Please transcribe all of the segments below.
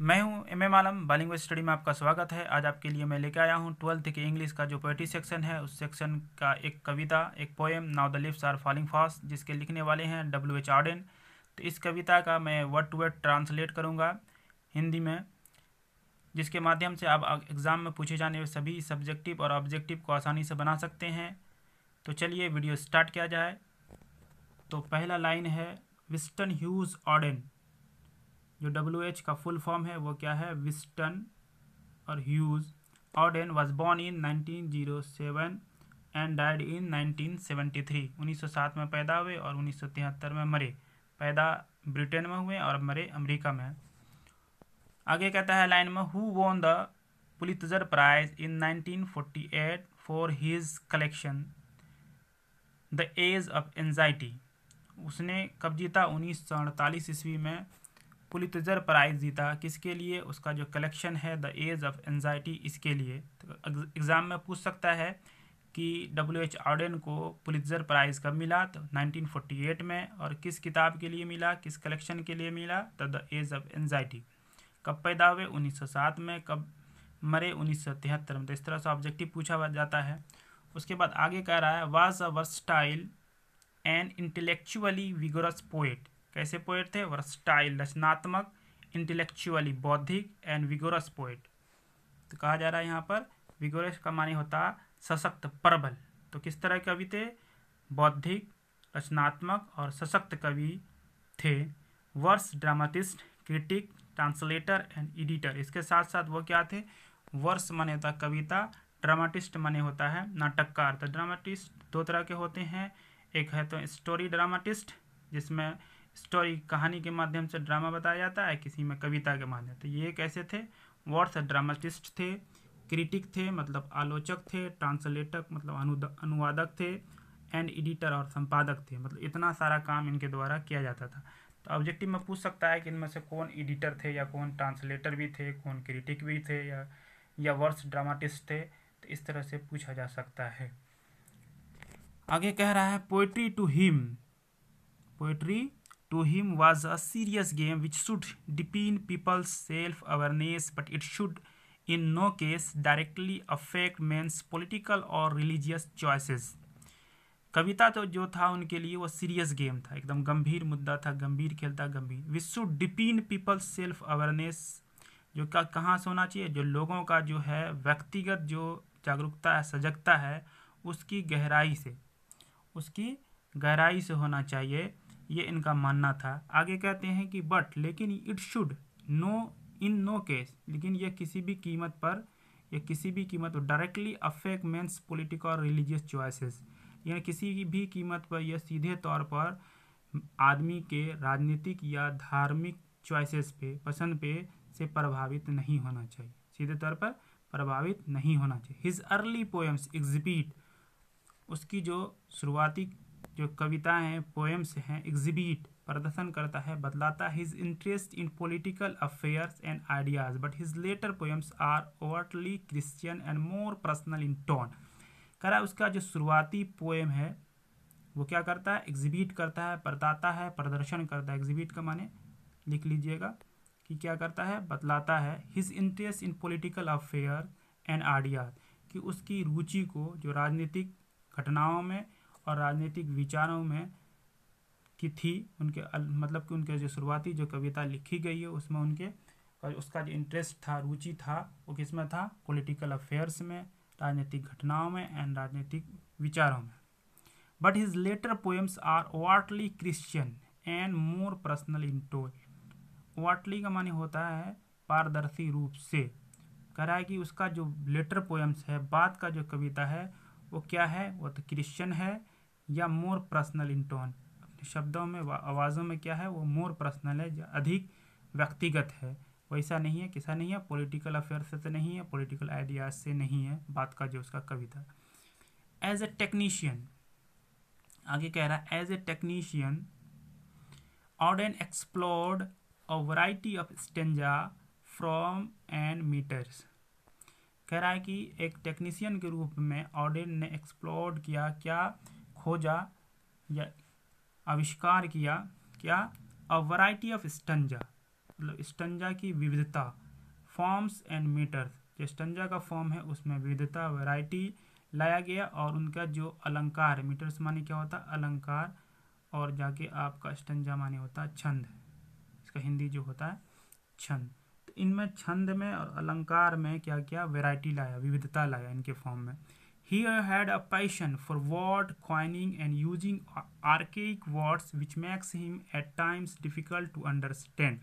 मैं हूं M M आलम bowling study में आपका स्वागत है आज आपके लिए मैं लेके आया हूं ट्वेल्थ के इंग्लिश का जो पोइट्री सेक्शन है उस सेक्शन का एक कविता एक poem now the lips are falling fast जिसके लिखने वाले हैं डब्ल्यू एच आर्डन तो इस कविता का मैं वर्ड टू वर्ड ट्रांसलेट करूँगा हिंदी में जिसके माध्यम से आप एग्ज़ाम में पूछे जाने वाले सभी सब्जेक्टिव और ऑब्जेक्टिव को आसानी से बना सकते हैं तो चलिए वीडियो स्टार्ट किया जाए तो पहला लाइन है विस्टन ह्यूज ऑर्डन जो डब्ल्यू एच का फुल फॉर्म है वो क्या है विस्टन और huge ordained was born in nineteen zero seven and died in nineteen three उन्नीस सौ सात में पैदा हुए और उन्नीस सौ तिहत्तर में मरे पैदा ब्रिटेन में हुए और मरे अमरीका में आगे कहता है लाइन में who won the पुलितजर prize in nineteen forty eight for his collection the age of anxiety उसने कब जीता उन्नीस सौ अड़तालीस ईस्वी में पुलितजर प्राइज़ जीता किसके लिए उसका जो कलेक्शन है द एज ऑफ एनजाइटी इसके लिए एग्ज़ाम तो में पूछ सकता है कि डब्ल्यू एच आर्डन को पुलितजर प्राइज़ कब मिला तो 1948 में और किस किताब के लिए मिला किस कलेक्शन के लिए मिला तो द एज ऑफ एनजाइटी कब पैदा हुए 1907 में कब मरे 1973 में तो इस तरह से ऑब्जेक्टिव पूछा जाता है उसके बाद आगे कह रहा है was a versatile and intellectually vigorous poet कैसे पोएट थे वर्सटाइल रचनात्मक इंटेलेक्चुअली बौद्धिक एंड विगोरस पोएट तो कहा जा रहा है यहाँ पर विगोरस का माने होता सशक्त प्रबल तो किस तरह के कवि थे बौद्धिक रचनात्मक और सशक्त कवि थे verse dramatist critic translator and editor इसके साथ साथ वो क्या थे वर्स माने होता कविता ड्रामाटिस्ट माने होता है नाटककार तो ड्रामाटिस्ट दो तरह के होते हैं एक है तो स्टोरी ड्रामाटिस्ट जिसमें स्टोरी कहानी के माध्यम से ड्रामा बताया जाता है किसी में कविता के माध्यम से ये कैसे थे वर्ड्स ड्रामाटिस्ट थे क्रिटिक थे मतलब आलोचक थे ट्रांसलेटक मतलब अनुवादक थे एंड एडिटर और संपादक थे मतलब इतना सारा काम इनके द्वारा किया जाता था तो ऑब्जेक्टिव में पूछ सकता है कि इनमें से कौन एडिटर थे या कौन ट्रांसलेटर भी थे कौन क्रिटिक भी थे या या वर्स ड्रामाटिस्ट थे तो इस तरह से पूछा जा सकता है आगे कह रहा है poetry to him poetry to him was a serious game which should deepen people's self-awareness but it should in no case directly affect men's political or religious choices कविता तो जो था उनके लिए वो सीरियस गेम था एकदम गंभीर मुद्दा था गंभीर खेल था गंभीर which should डिपीन people self awareness जो क्या कहाँ से होना चाहिए जो लोगों का जो है व्यक्तिगत जो जागरूकता है सजगता है उसकी गहराई से उसकी गहराई से होना चाहिए ये इनका मानना था आगे कहते हैं कि बट लेकिन it should know in no case लेकिन यह किसी भी कीमत पर या किसी भी कीमत पर डायरेक्टली अफेक्ट मेंस पॉलिटिकल और रिलीजियस चॉइसेस यानी किसी भी कीमत पर यह सीधे तौर पर आदमी के राजनीतिक या धार्मिक चॉइसेस पे पसंद पे से प्रभावित नहीं होना चाहिए सीधे तौर पर प्रभावित नहीं होना चाहिए हिज अर्ली पोएम्स एग्जिबिट उसकी जो शुरुआती जो कविता हैं पोएम्स हैं एग्जिबिट प्रदर्शन करता है बतलाता his interest in political affairs and ideas but his letter poems are overly Christian and more personal in tone करा उसका जो शुरुआती पोएम है वो क्या करता है एग्जिबिट करता है बताता है प्रदर्शन करता है एग्जिबिट का माने लिख लीजिएगा कि क्या करता है बतलाता है his interest in political affair and ideas कि उसकी रुचि को जो राजनीतिक घटनाओं में और राजनीतिक विचारों में की थी उनके मतलब कि उनके जो शुरुआती जो कविता लिखी गई है उसमें उनके और उसका जो इंटरेस्ट था रुचि था वो किस में था पॉलिटिकल अफेयर्स में राजनीतिक घटनाओं में एंड राजनीतिक विचारों में but his letter poems are वाटली Christian and more personal in toll वाटली का माने होता है पारदर्शी रूप से कह रहा है कि उसका जो लेटर पोएम्स है बाद का जो कविता है वो क्या है वो तो क्रिश्चियन है या मोर पर्सनल इन टोन अपने शब्दों में आवाज़ों में क्या है वो मोर पर्सनल है या अधिक व्यक्तिगत है वैसा नहीं है किसा नहीं है पॉलिटिकल अफेयर से तो नहीं है पॉलिटिकल आइडियाज से नहीं है बात का जो उसका कविता एज ए टेक्नीशियन आगे कह रहा है as a technician Orton explored a variety of stanza from and metres कह रहा है कि एक टेक्नीशियन के रूप में ऑर्डन ने एक्सप्लोर किया क्या खोजा या आविष्कार किया क्या अ वराइटी ऑफ स्टंजा मतलब स्टंजा की विविधता फॉर्म्स एंड मीटर्स जो स्टंजा का फॉर्म है उसमें विविधता वैरायटी लाया गया और उनका जो अलंकार मीटर्स माने क्या होता अलंकार और जाके आपका स्टंजा माने होता छंद इसका हिंदी जो होता है छंद तो इनमें छंद में और अलंकार में क्या क्या वैरायटी लाया विविधता लाया इनके फॉर्म में he had a passion for word coining and using archaic words which makes him at times difficult to understand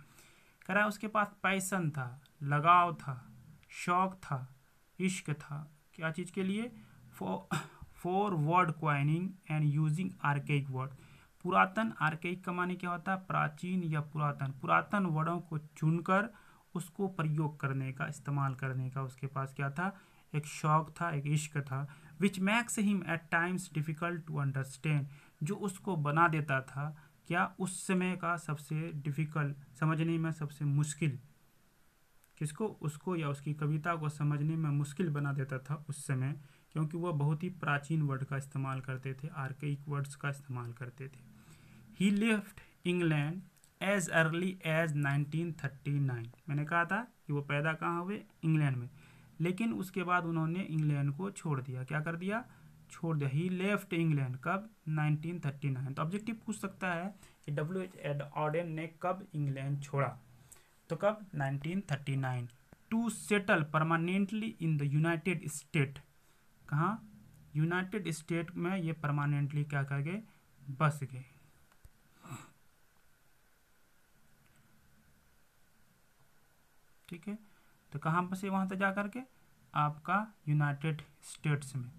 कह रहा है उसके पास पैसन था लगाव था शौक था इश्क था क्या चीज़ के लिए for word coining and using archaic word पुरातन आर्केक का माने क्या होता है प्राचीन या पुरातन पुरातन वर्डों को चुनकर उसको प्रयोग करने का इस्तेमाल करने का उसके पास क्या था एक शौक था एक इश्क था विच max him at times difficult to understand जो उसको बना देता था क्या उस समय का सबसे डिफ़िकल्ट समझने में सबसे मुश्किल किसको उसको या उसकी कविता को समझने में मुश्किल बना देता था उस समय क्योंकि वह बहुत ही प्राचीन वर्ड का इस्तेमाल करते थे आर्केइक वर्ड्स का इस्तेमाल करते थे ही lift England as early as 1939 मैंने कहा था कि वो पैदा कहाँ हुए इंग्लैंड में लेकिन उसके बाद उन्होंने इंग्लैंड को छोड़ दिया क्या कर दिया छोड़ दिया ही लेफ्ट इंग्लैंड कब 1939 तो ऑब्जेक्टिव पूछ सकता है कि डब्ल्यू एच एड ऑर्डन ने कब इंग्लैंड छोड़ा तो कब 1939 to settle permanently in the United state कहाँ यूनाइटेड स्टेट में ये परमानेंटली क्या कर गए बस गए ठीक है तो कहाँ पर से वहाँ तक जा करके आपका यूनाइटेड स्टेट्स में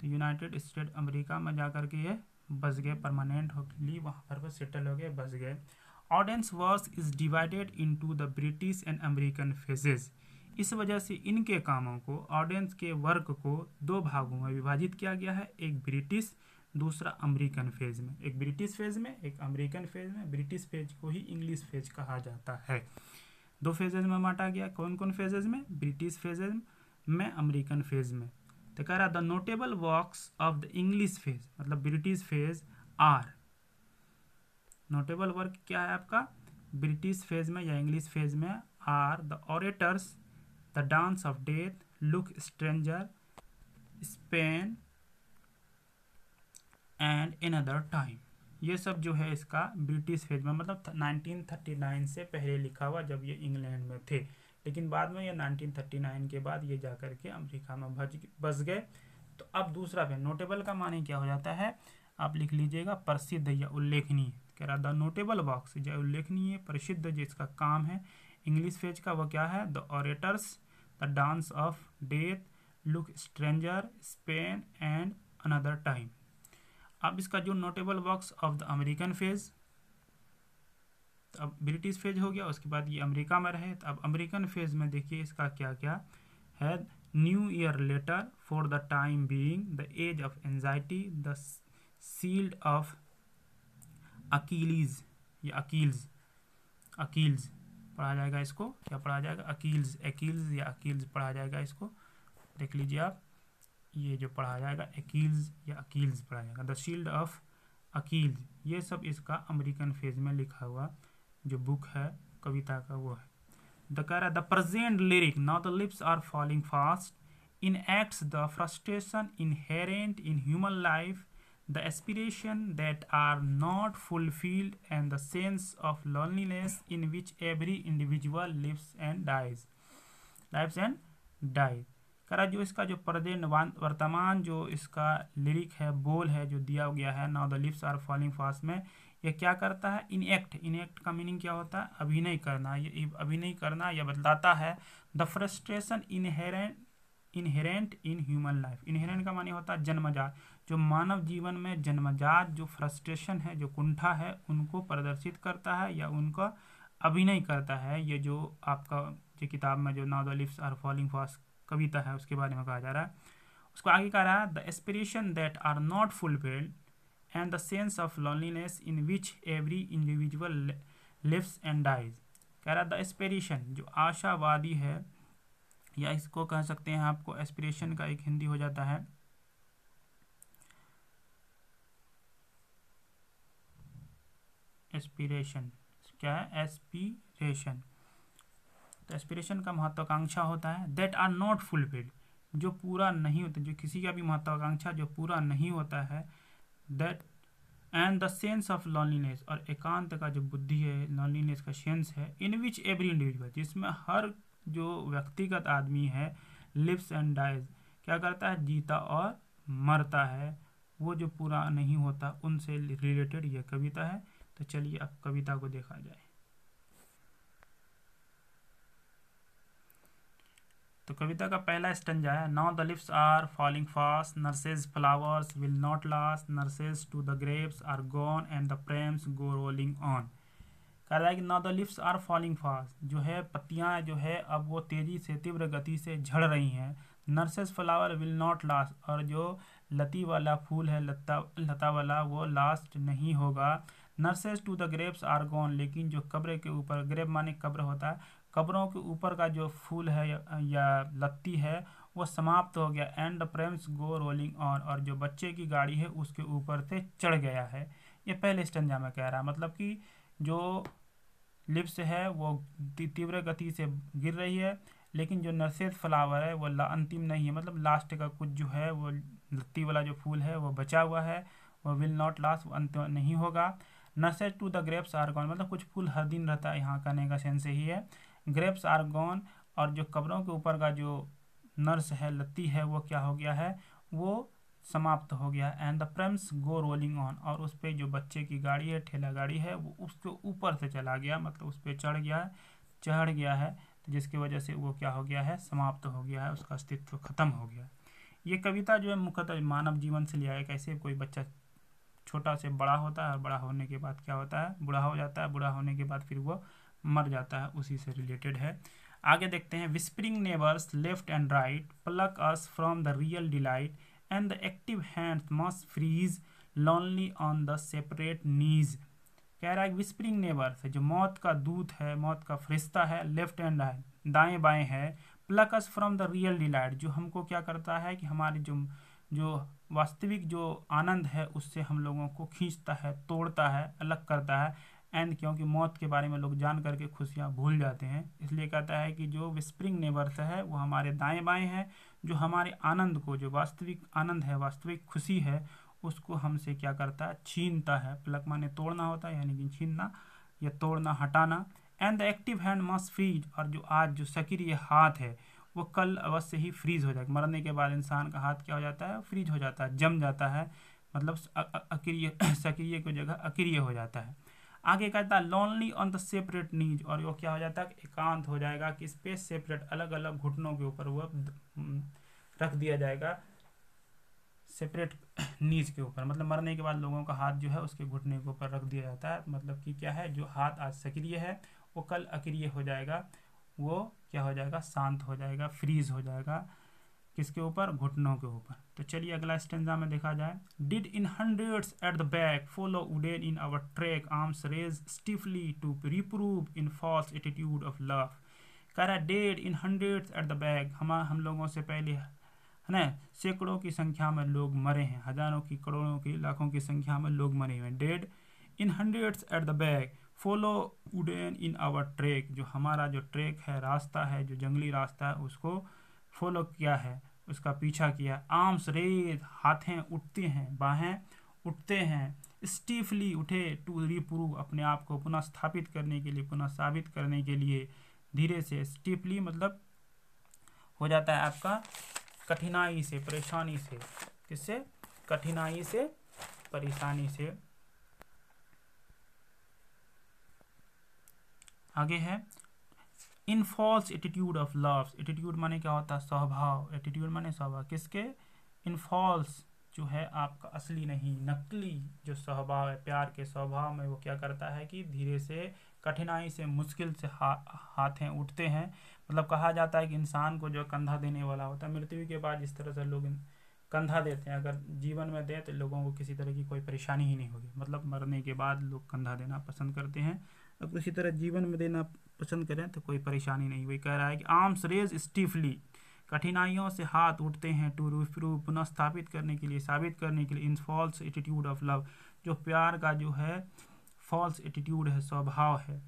तो यूनाइटेड स्टेट अमेरिका में जा कर के ये बस गए परमानेंट हो होली वहाँ पर सेटल हो गए बस गए audience verse is divided into the British and American phases इस वजह से इनके कामों को ऑडियंस के वर्क को दो भागों में विभाजित किया गया है एक ब्रिटिश दूसरा अमेरिकन फेज में एक ब्रिटिश फेज में एक अमेरिकन फेज में ब्रिटिश फेज को ही इंग्लिश फेज कहा जाता है दो फेजेज में बांटा गया कौन कौन फेजेज में ब्रिटिश फेजेज में अमेरिकन फेज में तो कह रहा the notable works of the English phase मतलब British phase are notable work क्या है आपका ब्रिटिश फेज में या इंग्लिश फेज में are the orators the dance of death look stranger Spain and in other time ये सब जो है इसका ब्रिटिश फेज में मतलब 1939 से पहले लिखा हुआ जब ये इंग्लैंड में थे लेकिन बाद में ये 1939 के बाद ये जा कर के अमरीका में भज बस गए तो अब दूसरा फेज नोटेबल का माने क्या हो जाता है आप लिख लीजिएगा प्रसिद्ध या उल्लेखनीय कह रहा द नोटेबल बॉक्स जो उल्लेखनीय प्रसिद्ध जिसका काम है इंग्लिश फेज का वो क्या है the orators the dance of death look stranger Spain and another time अब इसका जो notable works of the American phase तो अब ब्रिटिश फेज हो गया उसके बाद ये अमेरिका में रहे तो अब अमेरिकन फेज में देखिए इसका क्या क्या है new year later for the time being the age of anxiety the sealed of अकीलीज या अकील्स अकील्स पढ़ा जाएगा इसको क्या पढ़ा जाएगा अकील्स अकील्स या अकील्स पढ़ा जाएगा इसको देख लीजिए आप ये जो पढ़ा जाएगा अकील्स या अकील्स पढ़ा जाएगा द शील्ड ऑफ अकील्स ये सब इसका अमेरिकन फेज में लिखा हुआ जो बुक है कविता का वो है द कह रहा the present lyric now the lips are falling fast in acts the frustration inherent in human life the aspiration that are not fulfilled and the sense of loneliness in which every individual lives and dies lives and dies करा जो इसका जो पर्दे वर्तमान जो इसका lyric है बोल है जो दिया गया है now the lips are falling fast में ये क्या करता है इन एक्ट इन एक्ट का मीनिंग क्या होता है अभिनय करना ये अभिनय करना यह बतलाता है the frustration inherent inherent in human life inherent का मानी होता है जन्मजात जो मानव जीवन में जन्मजात जो फ्रस्ट्रेशन है जो कुंठा है उनको प्रदर्शित करता है या उनका अभिनय करता है ये जो आपका जो किताब में जो now the lips are falling fast कविता है उसके बारे में कहा जा रहा है उसको आगे कह रहा है the aspiration that are not fulfilled and the sense of loneliness in which every individual lives and dies कह रहा है द एस्पिरेशन जो आशावादी है या इसको कह सकते हैं आपको एस्पिरेशन का एक हिंदी हो जाता है एस्पिरेशन क्या है एस्पिरेशन एस्पिरेशन का महत्वाकांक्षा होता है दैट आर नॉट फुलफिल्ड जो पूरा नहीं होता जो किसी का भी महत्वाकांक्षा जो पूरा नहीं होता है that and the sense of loneliness और एकांत का जो बुद्धि है लॉनलीनेस का सेंस है इन विच एवरी इंडिविजुअल जिसमें हर जो व्यक्तिगत आदमी है लिप्स एंड डाइज क्या करता है जीता और मरता है वो जो पूरा नहीं होता उनसे रिलेटेड यह कविता है तो चलिए अब कविता को देखा जाए तो कविता का पहला स्टंजा है now the lips are falling fast nurses flowers will not last nurses to the grapes are gone and the प्रेम्स go rolling on कह रहा है कि now the lips are falling fast जो है पत्तियाँ जो है अब वो तेज़ी से तीव्र गति से झड़ रही हैं nurses flower will not last और जो लती वाला फूल है लता लता वाला वो लास्ट नहीं होगा nurses to the grapes are gone लेकिन जो कब्र के ऊपर ग्रेप माने कब्र होता है कब्रों के ऊपर का जो फूल है या लत्ती है वो समाप्त हो गया एंड प्रेम्स गो रोलिंग ऑन और जो बच्चे की गाड़ी है उसके ऊपर से चढ़ गया है ये पहले स्टंजा में कह रहा है मतलब कि जो लिप्स है वो तीव्र गति से गिर रही है लेकिन जो नर्सेज फ्लावर है वो अंतिम नहीं है मतलब लास्ट का कुछ जो है वो लत्ती वाला जो फूल है वो बचा हुआ है वो विल नॉट लास्ट अंत नहीं होगा nurses to the grapes are gone मतलब कुछ फूल हर दिन रहता है यहाँ कहने का सेंस ही है ग्रेप्स आर गॉन और जो कब्रों के ऊपर का जो नर्स है लत्ती है वो क्या हो गया है वो समाप्त हो गया है and the प्रेम्स go rolling on और उस पर जो बच्चे की गाड़ी है ठेला गाड़ी है वो उसके ऊपर से चला गया मतलब उस पर चढ़ गया है चढ़ गया है तो जिसकी वजह से वो क्या हो गया है समाप्त हो गया है उसका अस्तित्व खत्म हो गया ये कविता जो है मुख्यतः मानव जीवन से लिया है कैसे कोई बच्चा छोटा से बड़ा होता है और बड़ा होने के बाद क्या होता है बूढ़ा हो जाता है बूढ़ा होने के बाद फिर वो मर जाता है उसी से रिलेटेड है आगे देखते हैं whispering neighbours left and right plug us from the real delight and the active hand must freeze lonely on the separate नीज कह रहा है विस्परिंग नेबर्स जो मौत का दूत है मौत का फरिश्ता है लेफ्ट एंड राइट दाएँ बाएँ है plug us from the real delight जो हमको क्या करता है कि हमारे जो जो वास्तविक जो आनंद है उससे हम लोगों को खींचता है तोड़ता है अलग करता है एंड क्योंकि मौत के बारे में लोग जान करके खुशियाँ भूल जाते हैं इसलिए कहता है कि जो विस्प्रिंग नेबर्स है वो हमारे दाएँ बाएँ हैं जो हमारे आनंद को जो वास्तविक आनंद है वास्तविक खुशी है उसको हमसे क्या करता है छीनता है प्लक माने तोड़ना होता है यानी कि छीनना या तोड़ना हटाना and the active hand must freeze और जो आज जो सक्रिय हाथ है वो कल अवश्य ही फ्रीज हो जाएगा मरने के बाद इंसान का हाथ क्या हो जाता है फ्रीज हो जाता है जम जाता है मतलब अक्रिय सक्रिय की जगह अक्रिय हो जाता है आगे कहता है लोनली ऑन द सेपरेट नीज और वो क्या हो जाता है एकांत हो जाएगा कि स्पेस सेपरेट अलग अलग घुटनों के ऊपर वह हम्म, रख दिया जाएगा सेपरेट नीज के ऊपर मतलब मरने के बाद लोगों का हाथ जो है उसके घुटने के ऊपर रख दिया जाता है मतलब कि क्या है जो हाथ आज सक्रिय है वो कल अक्रिय हो जाएगा वो क्या हो जाएगा शांत हो जाएगा फ्रीज हो जाएगा किसके ऊपर घुटनों के ऊपर तो चलिए अगला स्टेंजा में देखा जाए did in hundreds at the back follow wooden in our track arms raise स्टिफली to रिप्रूव in false attitude of love कह रहा dead in hundreds at the back हम हम लोगों से पहले है ना सैकड़ों की संख्या में लोग मरे हैं हजारों की करोड़ों की लाखों की संख्या में लोग मरे हुए हैं dead in hundreds at the back follow wooden in our track जो हमारा जो ट्रैक है रास्ता है जो जंगली रास्ता है उसको फॉलो किया है उसका पीछा किया आर्म्स रेत हाथें उठते हैं बाहें उठते हैं स्टीफली उठे टू रिप्रूव अपने आप को पुनः स्थापित करने के लिए पुनः साबित करने के लिए धीरे से स्टीफली मतलब हो जाता है आपका कठिनाई से परेशानी से किससे कठिनाई से परेशानी से आगे है इन false attitude of loves attitude माने क्या होता है स्वभाव एटीट्यूड माने स्वभाव किसके इन फॉल्स जो है आपका असली नहीं नकली जो स्वभाव है प्यार के स्वभाव में वो क्या करता है कि धीरे से कठिनाई से मुश्किल से हा हाथें उठते हैं मतलब कहा जाता है कि इंसान को जो कंधा देने वाला होता है मृत्यु के बाद जिस तरह से लोग कंधा देते हैं अगर जीवन में दें तो लोगों को किसी तरह की कोई परेशानी ही नहीं होगी मतलब मरने के बाद लोग कंधा देना पसंद करते हैं अब उसी तरह जीवन में देना पसंद करें तो कोई परेशानी नहीं वही कह रहा है कि आर्म्स रेज स्टीफली कठिनाइयों से हाथ उठते हैं टू रूफ रू पुनः स्थापित करने के लिए साबित करने के लिए इन फॉल्स एटीट्यूड ऑफ लव जो प्यार का जो है फॉल्स एटीट्यूड है स्वभाव है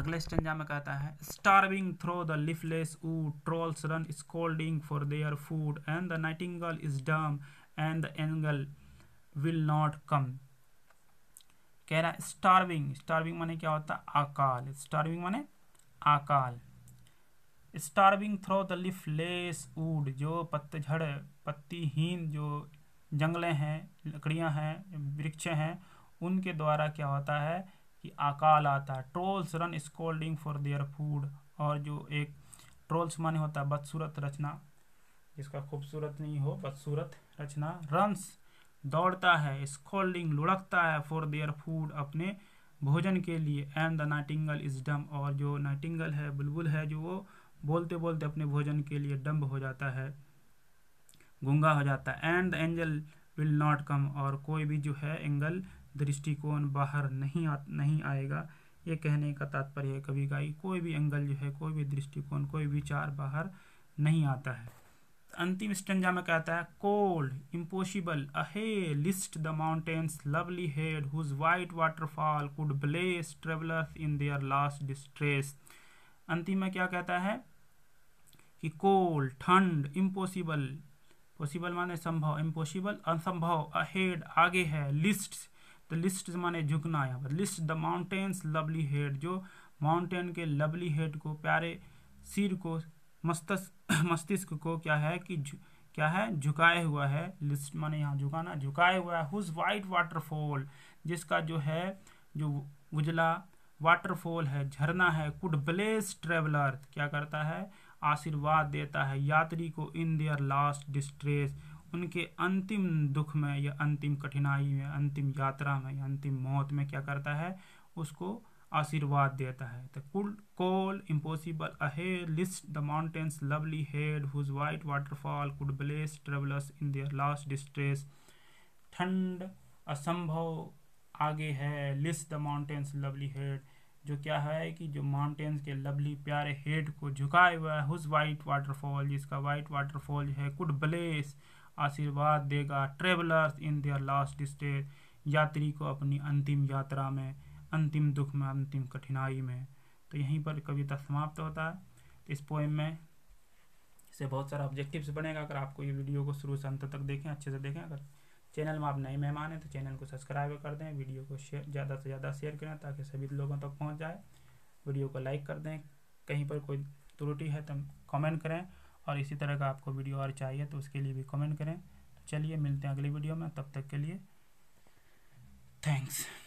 अगले स्टंजा में कहता है स्टारविंग थ्रो द लिफलेस ऊ trolls run scolding for their food and the Nightingale is dumb and the angle will not come कह रहा है स्टार्विंग स्टार्विंग माने क्या होता है अकाल स्टार्विंग माने अकाल starving throw the leafless would जो पतझड़ पत्तीहीन जो जंगले हैं लकड़ियां हैं वृक्ष हैं उनके द्वारा क्या होता है कि अकाल आता है trolls run scolding for their food और जो एक ट्रोल्स माने होता है बदसूरत रचना जिसका खूबसूरत नहीं हो बदसूरत रचना रंस दौड़ता है स्कॉल्डिंग लुढ़कता है फॉर देयर फूड अपने भोजन के लिए and the Nightingale is dumb और जो नाइटिंगल है बुलबुल है जो वो बोलते बोलते अपने भोजन के लिए डम्ब हो जाता है गूंगा हो जाता है and the angel will not come और कोई भी जो है एंगल दृष्टिकोण बाहर नहीं आ, नहीं आएगा ये कहने का तात्पर्य है कभी का कोई भी एंगल जो है कोई भी दृष्टिकोण कोई विचार बाहर नहीं आता है अंतिम स्टंजा में कहता है कोल्ड इम्पोसिबल अहे list the mountains lovely head whose white waterfall could bless travellers in their last distress अंतिम में क्या कहता है कि कोल्ड ठंड इम्पोसिबल पॉसिबल माने संभव इम्पोसिबल असंभव अहेड आगे है लिस्ट द लिस्ट माने झुकना यहाँ पर list the mountains lovely head जो माउंटेन के लवली हेड को प्यारे सिर को मस्तिष्क मस्तिष्क को क्या है कि क्या है झुकाए हुआ है लिस्ट माने यहाँ झुकाना झुकाए हुआ है हुज वाइट वाटरफॉल जिसका जो है जो उजला वाटरफॉल है झरना है कुड ब्लेस ट्रेवलर क्या करता है आशीर्वाद देता है यात्री को इन देयर लास्ट डिस्ट्रेस उनके अंतिम दुख में या अंतिम कठिनाई में अंतिम यात्रा में या अंतिम मौत में क्या करता है उसको आशीर्वाद देता है the call impossible a list the mountains lovely head whose white waterfall could bless travellers in their last distress ठंड असंभव आगे है list the mountains lovely head जो क्या है कि जो माउंटेन्स के लवली प्यारे हेड को झुकाए हुआ है हुज वाइट वाटरफॉल जिसका वाइट वाटरफॉल जो है कुड ब्लेस आशीर्वाद देगा travellers in their last distress यात्री को अपनी अंतिम यात्रा में अंतिम दुख में अंतिम कठिनाई में तो यहीं पर कविता समाप्त होता है तो इस पोएम में से बहुत सारा ऑब्जेक्टिव्स बनेगा अगर आपको ये वीडियो को शुरू से अंत तक देखें अच्छे से देखें अगर चैनल में आप नए मेहमान हैं तो चैनल को सब्सक्राइब कर दें वीडियो को शेयर ज़्यादा से ज़्यादा शेयर करें ताकि सभी लोगों तक तो पहुँच जाए वीडियो को लाइक कर दें कहीं पर कोई त्रुटि है तो कमेंट करें और इसी तरह का आपको वीडियो और चाहिए तो उसके लिए भी कॉमेंट करें तो चलिए मिलते हैं अगली वीडियो में तब तक के लिए थैंक्स